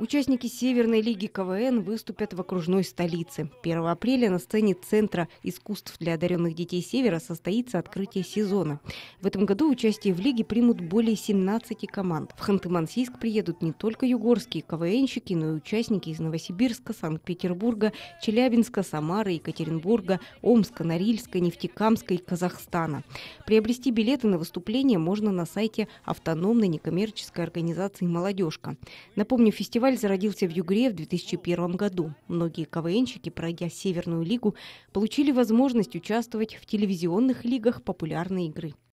Участники Северной лиги КВН выступят в окружной столице. 1 апреля на сцене Центра искусств для одаренных детей Севера состоится открытие сезона. В этом году участие в лиге примут более 17 команд. В Ханты-Мансийск приедут не только югорские КВНщики, но и участники из Новосибирска, Санкт-Петербурга, Челябинска, Самары, Екатеринбурга, Омска, Норильска, Нефтекамска и Казахстана. Приобрести билеты на выступление можно на сайте автономной некоммерческой организации «Молодежка». Напомню, фестиваль Фестиваль зародился в Югре в 2001 году. Многие КВНщики, пройдя Северную лигу, получили возможность участвовать в телевизионных лигах популярной игры.